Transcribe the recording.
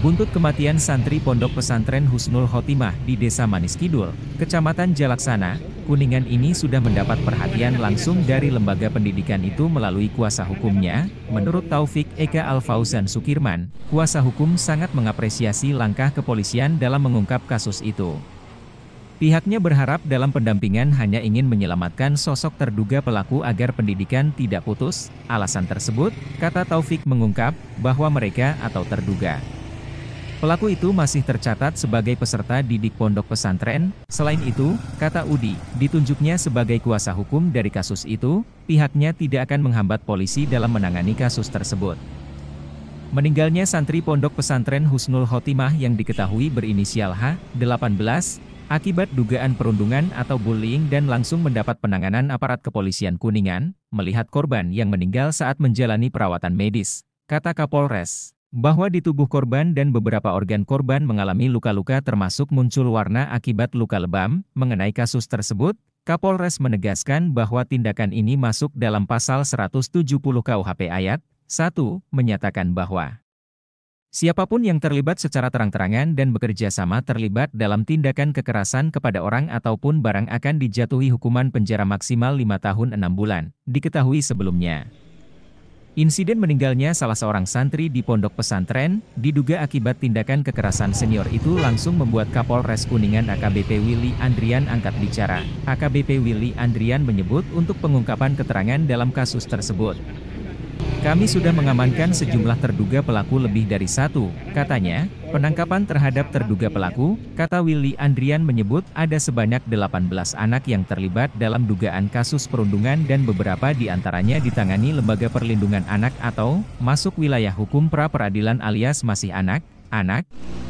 Buntut kematian santri Pondok Pesantren Husnul Khotimah di Desa Manis Kidul, Kecamatan Jalaksana, Kuningan ini sudah mendapat perhatian langsung dari lembaga pendidikan itu melalui kuasa hukumnya. Menurut Taufik Eka Alfauzan Sukirman, kuasa hukum sangat mengapresiasi langkah kepolisian dalam mengungkap kasus itu. Pihaknya berharap dalam pendampingan hanya ingin menyelamatkan sosok terduga pelaku agar pendidikan tidak putus. Alasan tersebut, kata Taufik mengungkap, bahwa mereka atau terduga Pelaku itu masih tercatat sebagai peserta didik pondok pesantren. Selain itu, kata Udi, ditunjuknya sebagai kuasa hukum dari kasus itu, pihaknya tidak akan menghambat polisi dalam menangani kasus tersebut. Meninggalnya santri pondok pesantren Husnul Khotimah yang diketahui berinisial H, 18, akibat dugaan perundungan atau bullying dan langsung mendapat penanganan aparat kepolisian Kuningan, melihat korban yang meninggal saat menjalani perawatan medis, kata Kapolres bahwa di tubuh korban dan beberapa organ korban mengalami luka-luka termasuk muncul warna akibat luka lebam. Mengenai kasus tersebut, Kapolres menegaskan bahwa tindakan ini masuk dalam pasal 170 KUHP ayat 1 menyatakan bahwa Siapapun yang terlibat secara terang-terangan dan bekerja sama terlibat dalam tindakan kekerasan kepada orang ataupun barang akan dijatuhi hukuman penjara maksimal 5 tahun 6 bulan, diketahui sebelumnya. Insiden meninggalnya salah seorang santri di pondok pesantren, diduga akibat tindakan kekerasan senior itu langsung membuat Kapolres Kuningan AKBP Willy Andrian angkat bicara. AKBP Willy Andrian menyebut untuk pengungkapan keterangan dalam kasus tersebut. Kami sudah mengamankan sejumlah terduga pelaku lebih dari satu, katanya. Penangkapan terhadap terduga pelaku, kata Willy Andrian menyebut ada sebanyak 18 anak yang terlibat dalam dugaan kasus perundungan dan beberapa di antaranya ditangani Lembaga Perlindungan Anak atau masuk wilayah hukum pra peradilan alias masih anak, anak.